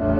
Ben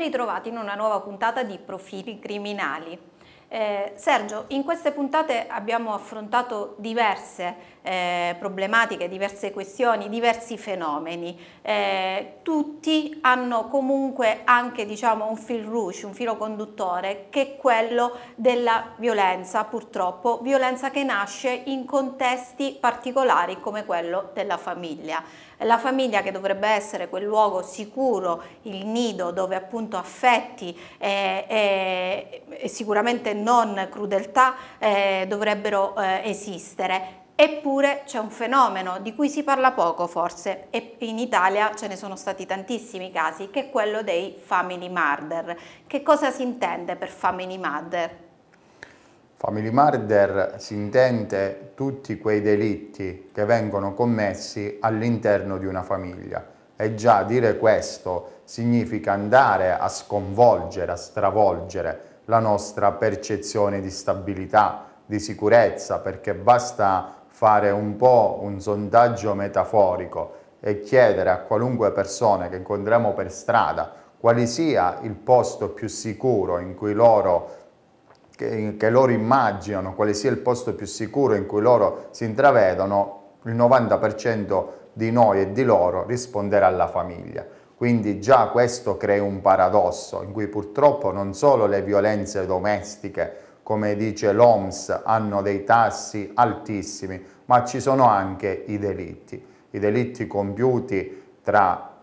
ritrovati in una nuova puntata di Profili Criminali. Eh, Sergio, in queste puntate abbiamo affrontato diverse eh, problematiche, diverse questioni, diversi fenomeni. Eh, tutti hanno comunque anche diciamo, un fil rouge, un filo conduttore, che è quello della violenza, purtroppo, violenza che nasce in contesti particolari come quello della famiglia. La famiglia che dovrebbe essere quel luogo sicuro, il nido dove appunto affetti e eh, eh, e sicuramente non crudeltà eh, dovrebbero eh, esistere. Eppure c'è un fenomeno di cui si parla poco forse e in Italia ce ne sono stati tantissimi casi, che è quello dei family murder. Che cosa si intende per family murder? Family murder si intende tutti quei delitti che vengono commessi all'interno di una famiglia. E già dire questo significa andare a sconvolgere, a stravolgere la nostra percezione di stabilità, di sicurezza, perché basta fare un po' un sondaggio metaforico e chiedere a qualunque persona che incontriamo per strada quale sia il posto più sicuro in cui loro che, loro immaginano, quale sia il posto più sicuro in cui loro si intravedono, il 90% di noi e di loro risponderà alla famiglia. Quindi già questo crea un paradosso in cui purtroppo non solo le violenze domestiche, come dice l'OMS, hanno dei tassi altissimi, ma ci sono anche i delitti. I delitti compiuti tra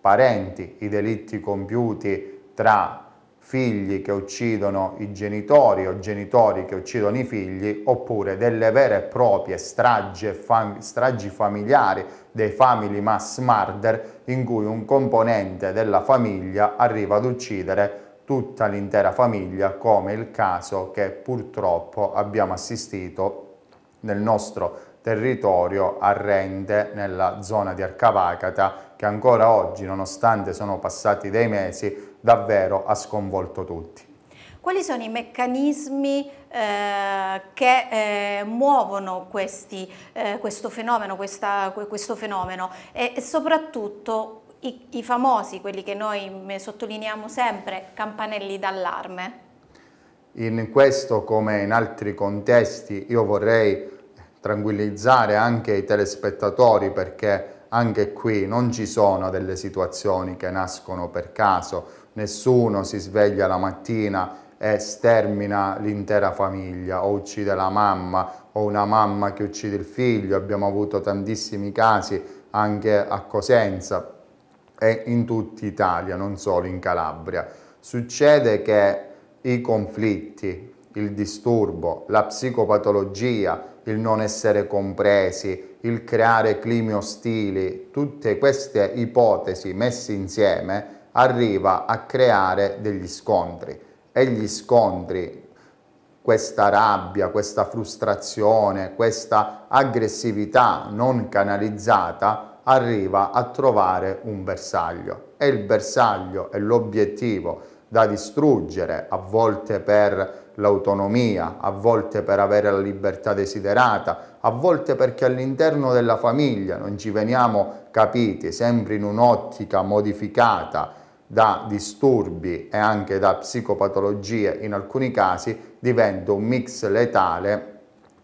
parenti, i delitti compiuti tra figli che uccidono i genitori o genitori che uccidono i figli, oppure delle vere e proprie stragi, fam stragi familiari dei family mass murder in cui un componente della famiglia arriva ad uccidere tutta l'intera famiglia come il caso che purtroppo abbiamo assistito nel nostro territorio a Rende nella zona di Arcavacata che ancora oggi nonostante sono passati dei mesi davvero ha sconvolto tutti. Quali sono i meccanismi eh, che eh, muovono questi, eh, questo fenomeno, questa, questo fenomeno? E, e soprattutto i, i, famosi, quelli che noi sottolineiamo sempre, campanelli d'allarme? In questo come in altri contesti io vorrei tranquillizzare anche i telespettatori perché anche qui non ci sono delle situazioni che nascono per caso, nessuno si sveglia la mattina e stermina l'intera famiglia o uccide la mamma o una mamma che uccide il figlio, abbiamo avuto tantissimi casi anche a Cosenza e in tutta Italia, non solo in Calabria. Succede che i conflitti, il disturbo, la psicopatologia, il non essere compresi, il creare climi ostili, tutte queste ipotesi messe insieme arriva a creare degli scontri e gli scontri, questa rabbia, questa frustrazione, questa aggressività non canalizzata arriva a trovare un bersaglio e il bersaglio è l'obiettivo da distruggere, a volte per l'autonomia, a volte per avere la libertà desiderata, a volte perché all'interno della famiglia non ci veniamo capiti, sempre in un'ottica modificata da disturbi e anche da psicopatologie in alcuni casi diventa un mix letale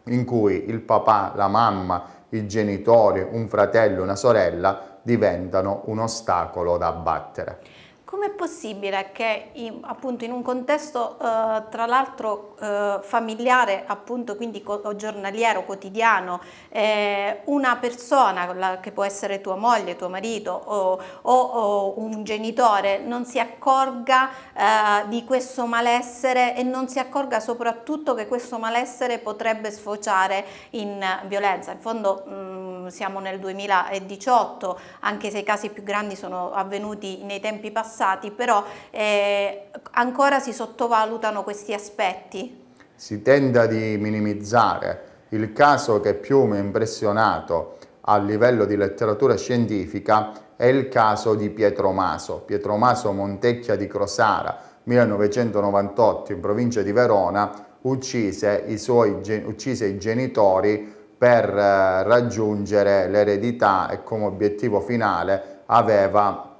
in cui il papà, la mamma, i genitori, un fratello, una sorella diventano un ostacolo da abbattere. Com'è possibile che in, appunto in un contesto eh, tra l'altro eh, familiare, appunto quindi co giornaliero, quotidiano, eh, una persona la, che può essere tua moglie, tuo marito o, o, o un genitore non si accorga eh, di questo malessere e non si accorga soprattutto che questo malessere potrebbe sfociare in violenza? In fondo, mh, mm, siamo nel 2018, anche se i casi più grandi sono avvenuti nei tempi passati, però eh, ancora si sottovalutano questi aspetti? Si tenta di minimizzare. Il caso che più mi ha impressionato a livello di letteratura scientifica è il caso di Pietro Maso, Pietro Maso Montecchia di Crosara, 1998 in provincia di Verona, uccise i, suoi, uccise i genitori per eh, raggiungere l'eredità e come obiettivo finale aveva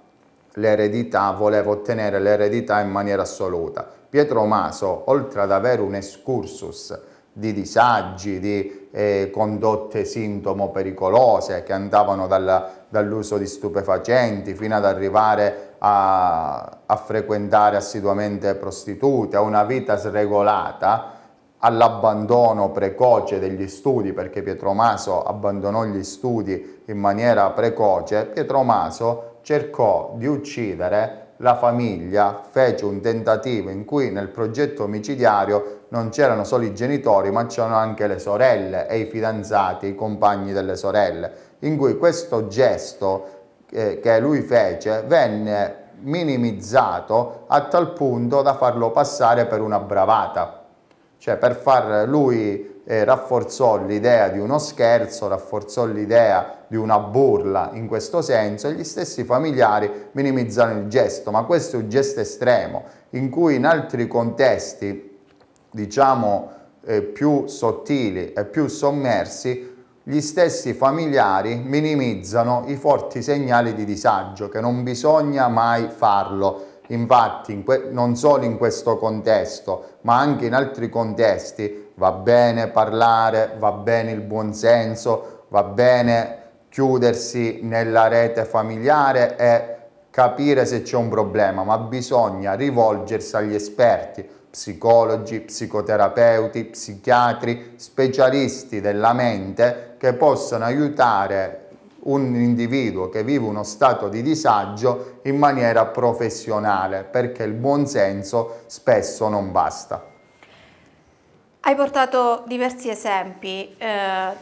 l'eredità, voleva ottenere l'eredità in maniera assoluta. Pietro Maso, oltre ad avere un excursus di disagi, di eh, condotte sintomo pericolose che andavano dalla, dall'uso di stupefacenti fino ad arrivare a, a frequentare assiduamente prostitute, a una vita sregolata, all'abbandono precoce degli studi, perché Pietro Maso abbandonò gli studi in maniera precoce, Pietro Maso cercò di uccidere la famiglia, fece un tentativo in cui nel progetto omicidiario non c'erano solo i genitori, ma c'erano anche le sorelle e i fidanzati, i compagni delle sorelle, in cui questo gesto eh, che lui fece venne minimizzato a tal punto da farlo passare per una bravata cioè per far lui eh, rafforzò l'idea di uno scherzo, rafforzò l'idea di una burla in questo senso e gli stessi familiari minimizzano il gesto, ma questo è un gesto estremo in cui in altri contesti, diciamo, eh, più sottili e più sommersi, gli stessi familiari minimizzano i forti segnali di disagio, che non bisogna mai farlo Infatti in non solo in questo contesto, ma anche in altri contesti va bene parlare, va bene il buonsenso, va bene chiudersi nella rete familiare e capire se c'è un problema, ma bisogna rivolgersi agli esperti, psicologi, psicoterapeuti, psichiatri, specialisti della mente che possano aiutare un individuo che vive uno stato di disagio in maniera professionale, perché il buonsenso spesso non basta. Hai portato diversi esempi, eh,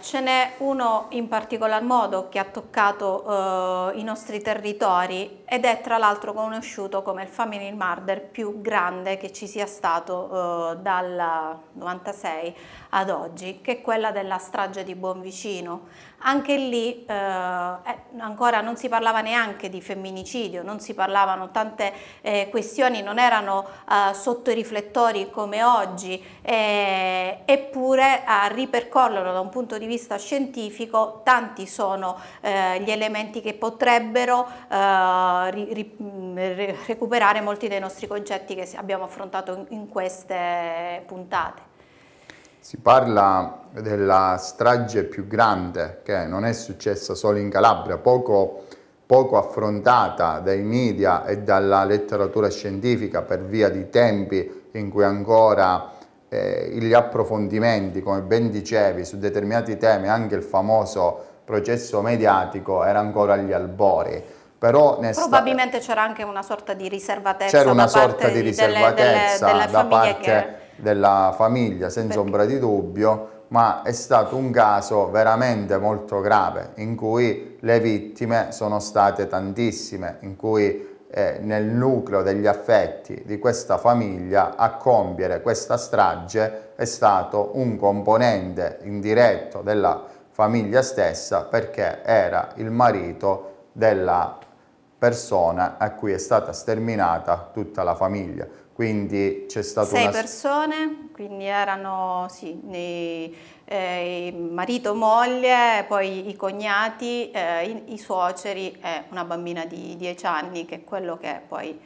ce n'è uno in particolar modo che ha toccato eh, i nostri territori ed è tra l'altro conosciuto come il family murder più grande che ci sia stato eh, dal 96 ad oggi, che è quella della strage di Buonvicino. Anche lì eh, ancora non si parlava neanche di femminicidio, non si parlavano tante eh, questioni, non erano eh, sotto i riflettori come oggi, eh, eppure a ripercorrere da un punto di vista scientifico tanti sono eh, gli elementi che potrebbero eh, ri, ri, recuperare molti dei nostri concetti che abbiamo affrontato in queste puntate. Si parla della strage più grande che non è successa solo in Calabria, poco, poco affrontata dai media e dalla letteratura scientifica per via di tempi in cui ancora eh, gli approfondimenti, come ben dicevi, su determinati temi, anche il famoso processo mediatico era ancora agli albori. Però Probabilmente c'era anche una sorta di riservatezza. C'era una sorta di riservatezza delle, delle, delle da parte che della famiglia, senza Perché? ombra di dubbio, ma è stato un caso veramente molto grave in cui le vittime sono state tantissime, in cui eh, nel nucleo degli affetti di questa famiglia a compiere questa strage è stato un componente indiretto della famiglia stessa perché era il marito della persona a cui è stata sterminata tutta la famiglia quindi c'è stato... sei una... persone, quindi erano sì, nei, eh, marito, moglie, poi i cognati, eh, i, i, suoceri e eh, una bambina di 10 anni che è quello che poi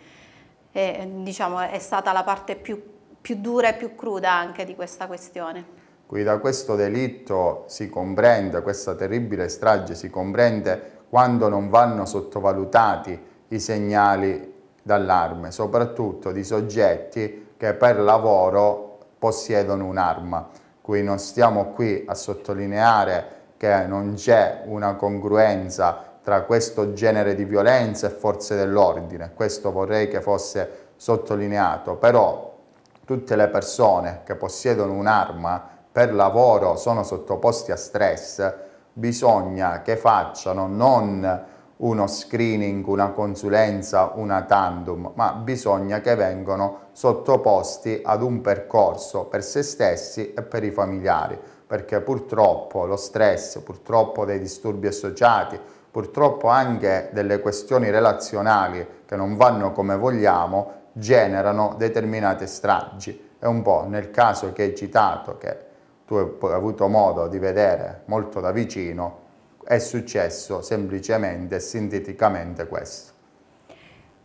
diciamo, è stata la parte più, più dura e più cruda anche di questa questione. Quindi da questo delitto si comprende, questa terribile strage si comprende quando non vanno sottovalutati i segnali dall'arme, soprattutto di soggetti che per lavoro possiedono un'arma. Qui non stiamo qui a sottolineare che non c'è una congruenza tra questo genere di violenza e forze dell'ordine, questo vorrei che fosse sottolineato, però tutte le persone che possiedono un'arma per lavoro sono sottoposti a stress, bisogna che facciano non uno screening, una consulenza, una tandem, ma bisogna che vengano sottoposti ad un percorso per se stessi e per i familiari, perché purtroppo lo stress, purtroppo dei disturbi associati, purtroppo anche delle questioni relazionali che non vanno come vogliamo, generano determinate stragi. È un po' nel caso che hai citato, che tu hai avuto modo di vedere molto da vicino, è successo semplicemente e sinteticamente questo.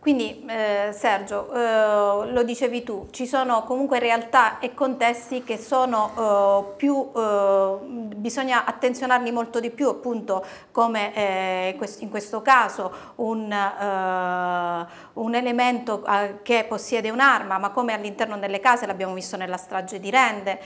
Quindi eh, Sergio, eh, lo dicevi tu, ci sono comunque realtà e contesti che sono eh, più, eh, bisogna attenzionarli molto di più appunto come eh, in questo caso un, eh, un elemento che possiede un'arma ma come all'interno delle case, l'abbiamo visto nella strage di Rende,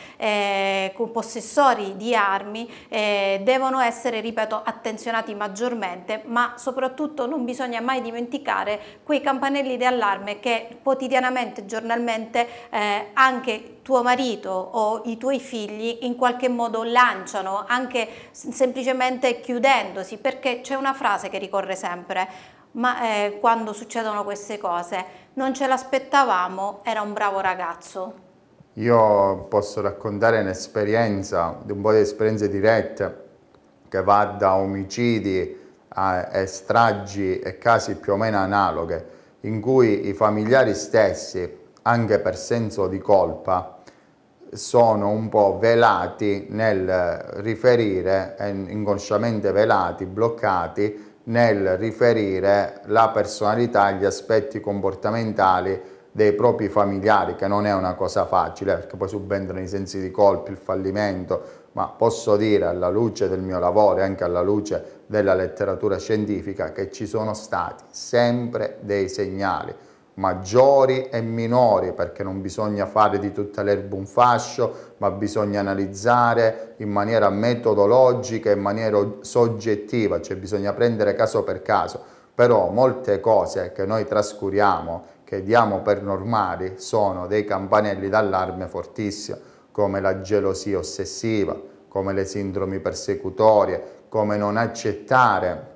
con possessori di armi devono essere, ripeto, attenzionati maggiormente ma soprattutto non bisogna mai dimenticare quei campanelli di allarme che quotidianamente, giornalmente, eh, anche tuo marito o i tuoi figli in qualche modo lanciano, anche semplicemente chiudendosi, perché c'è una frase che ricorre sempre, ma eh, quando succedono queste cose, non ce l'aspettavamo, era un bravo ragazzo. Io posso raccontare un'esperienza, un po' di esperienze dirette, che va da omicidi a, a stragi e casi più o meno analoghe in cui i familiari stessi, anche per senso di colpa, sono un po' velati nel riferire, inconsciamente velati, bloccati, nel riferire la personalità e gli aspetti comportamentali dei propri familiari, che non è una cosa facile, perché poi subentrano i sensi di colpa, il fallimento, ma posso dire alla luce del mio lavoro e anche alla luce della letteratura scientifica che ci sono stati sempre dei segnali maggiori e minori perché non bisogna fare di tutta l'erba un fascio ma bisogna analizzare in maniera metodologica, in maniera soggettiva, cioè bisogna prendere caso per caso però molte cose che noi trascuriamo, che diamo per normali, sono dei campanelli d'allarme fortissimi, come la gelosia ossessiva, come le sindromi persecutorie, come non accettare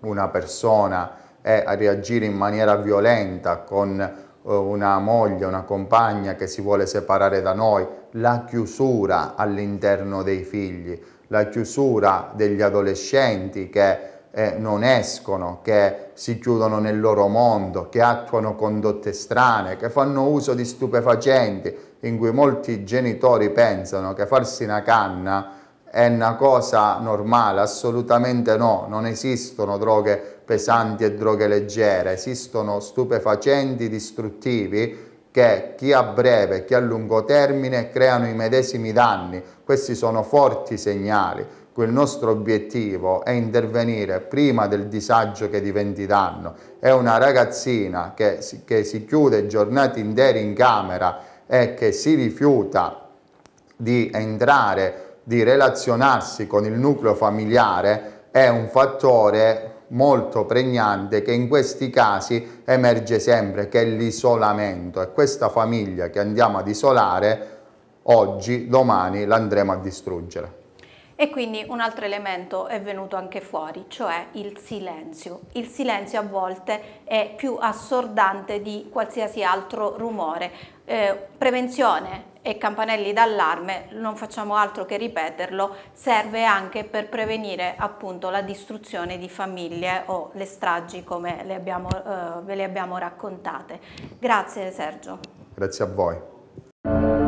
una persona e reagire in maniera violenta con eh, una moglie, una compagna che si vuole separare da noi, la chiusura all'interno dei figli, la chiusura degli adolescenti che eh, non escono, che si chiudono nel loro mondo, che attuano condotte strane, che fanno uso di stupefacenti, in cui molti genitori pensano che farsi una canna è una cosa normale, assolutamente no, non esistono droghe pesanti e droghe leggere, esistono stupefacenti distruttivi che chi a breve, chi a lungo termine creano i medesimi danni. Questi sono forti segnali. Il nostro obiettivo è intervenire prima del disagio che diventi danno. È una ragazzina che si, che si chiude giornate intere in camera e che si rifiuta di entrare di relazionarsi con il nucleo familiare è un fattore molto pregnante che in questi casi emerge sempre, che è l'isolamento. E questa famiglia che andiamo ad isolare oggi, domani l'andremo a distruggere. E quindi un altro elemento è venuto anche fuori, cioè il silenzio. Il silenzio a volte è più assordante di qualsiasi altro rumore. Eh, prevenzione, e campanelli d'allarme, non facciamo altro che ripeterlo, serve anche per prevenire appunto la distruzione di famiglie o le stragi come le abbiamo, eh, ve le abbiamo raccontate. Grazie Sergio. Grazie a voi.